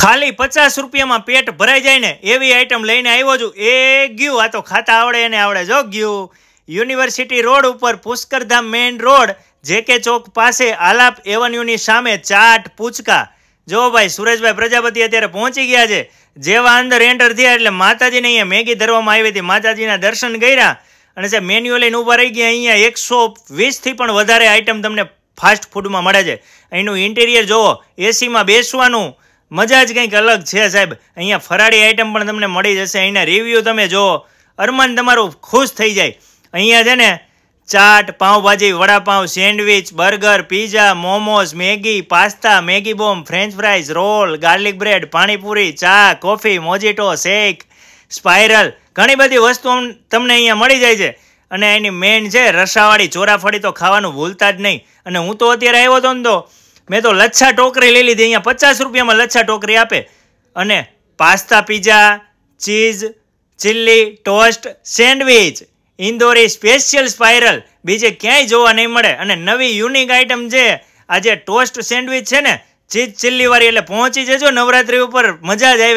ખાલી પચાસ રૂપિયામાં પેટ ભરાઈ જાય ને એવી આઈટમ લઈને આવ્યો છું એ ગયું આ તો ખાતા આવડે એને આવડે જો ગયું યુનિવર્સિટી રોડ ઉપર પુષ્કરધામ મેઇન રોડ જેકે ચોક પાસે આલાપ એવન્યુની સામે ચાટ પૂચકા જો ભાઈ સુરેશભાઈ પ્રજાપતિ અત્યારે પહોંચી ગયા છે જેવા અંદર એન્ટર થયા એટલે માતાજીને અહીંયા મેગી ધરવામાં આવી હતી માતાજીના દર્શન કર્યા અને જે મેન્યુઅલ લઈને ઊભા રહી ગયા અહીંયા એકસો વીસથી પણ વધારે આઈટમ તમને ફાસ્ટ ફૂડમાં મળે છે અહીંનું ઇન્ટિરિયર જુઓ એસીમાં બેસવાનું મજા જ કંઈક અલગ છે સાહેબ અહીંયા ફરાળી આઈટમ પણ તમને મળી જશે અહીંના રિવ્યૂ તમે જુઓ અરમાન તમારું ખુશ થઈ જાય અહીંયા છે ને chaat pav bhaji vada pav sandwich burger pizza momos Maggi pasta Maggi bomb french fries roll garlic bread pani puri ચા કોફી મોજીટો શેક સ્પાઇરલ ઘણી બધી વસ્તુઓ તમને અહીંયા મળી જાય છે અને એની મેઇન છે રસાવાળી ચોરાફળી તો ખાવાનું ભૂલતા જ નહીં અને હું તો અત્યારે આવ્યો હતો ને તો મેં તો લચ્છા ટોકરી લઈ લીધી અહીંયા પચાસ રૂપિયામાં લચ્છા ટોકરી આપે અને pasta pizza cheese chilli toast sandwich ઇન્દોરી સ્પેશિયલ સ્પાઇરલ બીજે ક્યાંય જોવા નહીં મળે અને નવી યુનિક આઇટમ છે આજે ટોસ્ટ સેન્ડવીચ છે ને ચીઝ ચીલ્લીવાળી એટલે પહોંચી જજો નવરાત્રી ઉપર મજા જ આવે